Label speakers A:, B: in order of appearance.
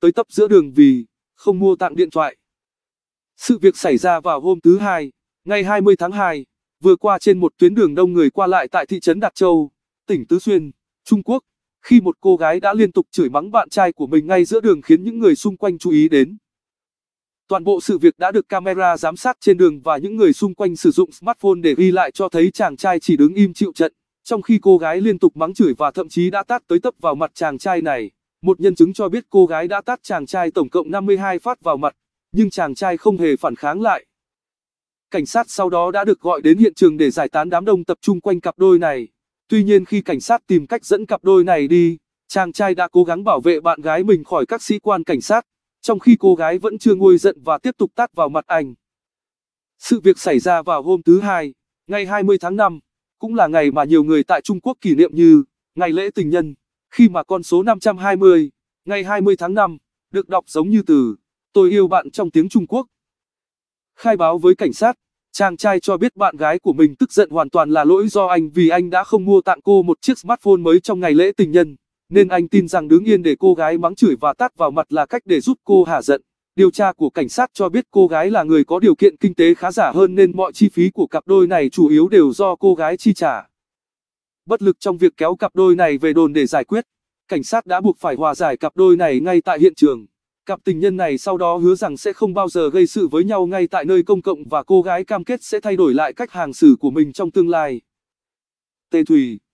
A: tới tấp giữa đường vì không mua tặng điện thoại. Sự việc xảy ra vào hôm thứ Hai, ngày 20 tháng 2, vừa qua trên một tuyến đường đông người qua lại tại thị trấn Đạt Châu, tỉnh Tứ Xuyên, Trung Quốc, khi một cô gái đã liên tục chửi mắng bạn trai của mình ngay giữa đường khiến những người xung quanh chú ý đến. Toàn bộ sự việc đã được camera giám sát trên đường và những người xung quanh sử dụng smartphone để ghi lại cho thấy chàng trai chỉ đứng im chịu trận, trong khi cô gái liên tục mắng chửi và thậm chí đã tát tới tấp vào mặt chàng trai này. Một nhân chứng cho biết cô gái đã tát chàng trai tổng cộng 52 phát vào mặt, nhưng chàng trai không hề phản kháng lại. Cảnh sát sau đó đã được gọi đến hiện trường để giải tán đám đông tập trung quanh cặp đôi này. Tuy nhiên khi cảnh sát tìm cách dẫn cặp đôi này đi, chàng trai đã cố gắng bảo vệ bạn gái mình khỏi các sĩ quan cảnh sát, trong khi cô gái vẫn chưa nguôi giận và tiếp tục tát vào mặt anh. Sự việc xảy ra vào hôm thứ Hai, ngày 20 tháng 5, cũng là ngày mà nhiều người tại Trung Quốc kỷ niệm như Ngày lễ tình nhân. Khi mà con số 520, ngày 20 tháng 5, được đọc giống như từ Tôi yêu bạn trong tiếng Trung Quốc. Khai báo với cảnh sát, chàng trai cho biết bạn gái của mình tức giận hoàn toàn là lỗi do anh vì anh đã không mua tặng cô một chiếc smartphone mới trong ngày lễ tình nhân, nên anh tin rằng đứng yên để cô gái mắng chửi và tát vào mặt là cách để giúp cô hạ giận. Điều tra của cảnh sát cho biết cô gái là người có điều kiện kinh tế khá giả hơn nên mọi chi phí của cặp đôi này chủ yếu đều do cô gái chi trả bất lực trong việc kéo cặp đôi này về đồn để giải quyết. Cảnh sát đã buộc phải hòa giải cặp đôi này ngay tại hiện trường. Cặp tình nhân này sau đó hứa rằng sẽ không bao giờ gây sự với nhau ngay tại nơi công cộng và cô gái cam kết sẽ thay đổi lại cách hàng xử của mình trong tương lai. Tê Thủy